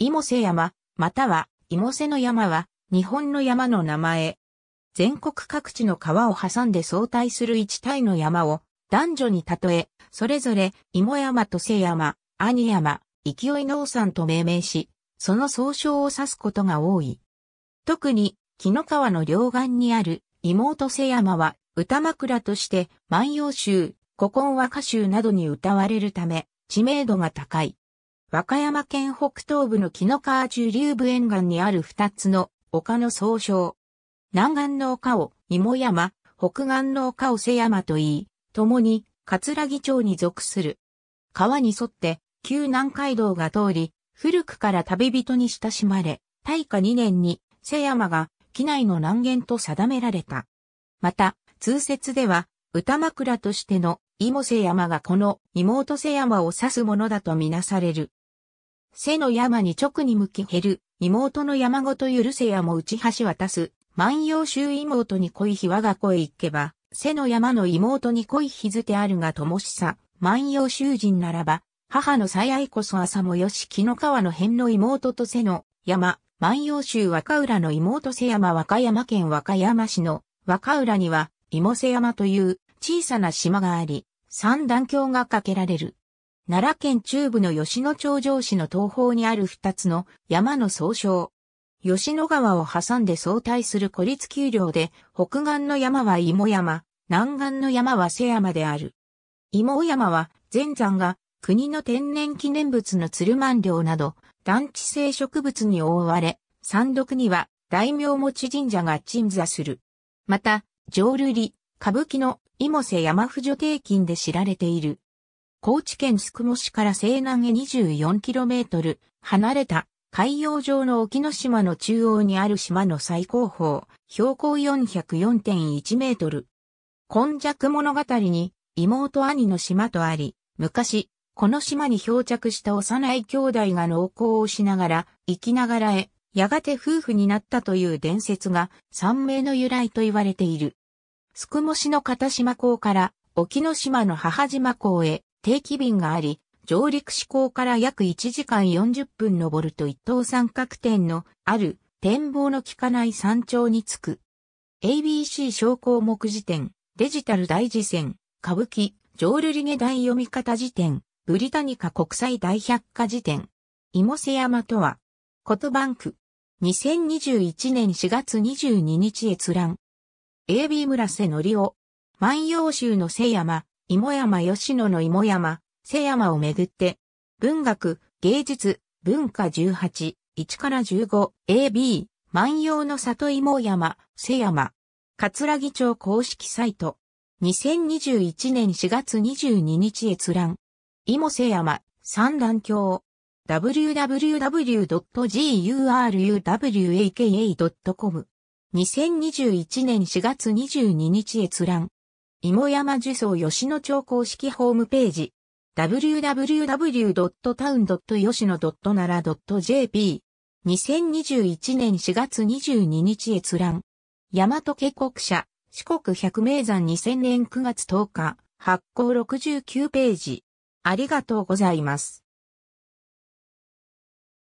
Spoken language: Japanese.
芋瀬山、または芋瀬の山は、日本の山の名前。全国各地の川を挟んで相対する一体の山を、男女に例え、それぞれ、芋山と瀬山、兄山、勢い農山と命名し、その総称を指すことが多い。特に、木の川の両岸にある妹瀬山は歌枕として万葉集、古今和歌集などに歌われるため、知名度が高い。和歌山県北東部の木の川中流部沿岸にある二つの丘の総称。南岸の丘を芋山、北岸の丘を瀬山と言い、共に桂木町に属する。川に沿って旧南海道が通り、古くから旅人に親しまれ、大化2年に瀬山が機内の南限と定められた。また、通説では、歌枕としての芋瀬山がこの妹瀬山を指すものだとみなされる。背の山に直に向き減る、妹の山ごと許せやも打ち橋渡す、万葉集妹に恋日我が子へ行けば、背の山の妹に恋日ずてあるがともしさ、万葉集人ならば、母の最愛こそ朝もよし木の川の辺の妹と背の山、万葉集若浦の妹瀬山和歌山県和歌山市の若浦には、芋瀬山という小さな島があり、三段橋が架けられる。奈良県中部の吉野町城市の東方にある二つの山の総称。吉野川を挟んで相対する孤立丘陵で、北岸の山は芋山、南岸の山は瀬山である。芋山は、前山が国の天然記念物の鶴万漁など、団地性植物に覆われ、山麓には大名持ち神社が鎮座する。また、浄瑠璃、歌舞伎の芋瀬山婦女帝金で知られている。高知県宿毛市から西南へ 24km 離れた海洋上の沖ノ島の中央にある島の最高峰、標高404.1メートル。今弱物語に妹兄の島とあり、昔、この島に漂着した幼い兄弟が農耕をしながら、生きながらへ、やがて夫婦になったという伝説が三名の由来と言われている。宿毛市の片島港から沖ノ島の母島港へ定期便があり、上陸志向から約1時間40分登ると一等三角点のある展望の効かない山頂に着く。ABC 昇降目次典、デジタル大辞典、歌舞伎、浄瑠璃下大読み方辞典、ブリタニカ国際大百科辞典。芋瀬山とは、コトバンク。2021年4月22日閲覧。AB 村瀬のりお。万葉集の瀬山、芋山吉野の芋山、瀬山をめぐって、文学、芸術、文化18、1から 15AB、万葉の里芋山、瀬山、桂木町公式サイト、2021年4月22日閲覧、芋瀬山、三段橋、www.guruwaka.com2021 年4月22日閲覧芋山樹層吉野町公式ホームページ、www.town.yoshino.nara.jp 2021年4月22日閲覧。大和渓谷社、四国百名山2000年9月10日、発行69ページ。ありがとうございます。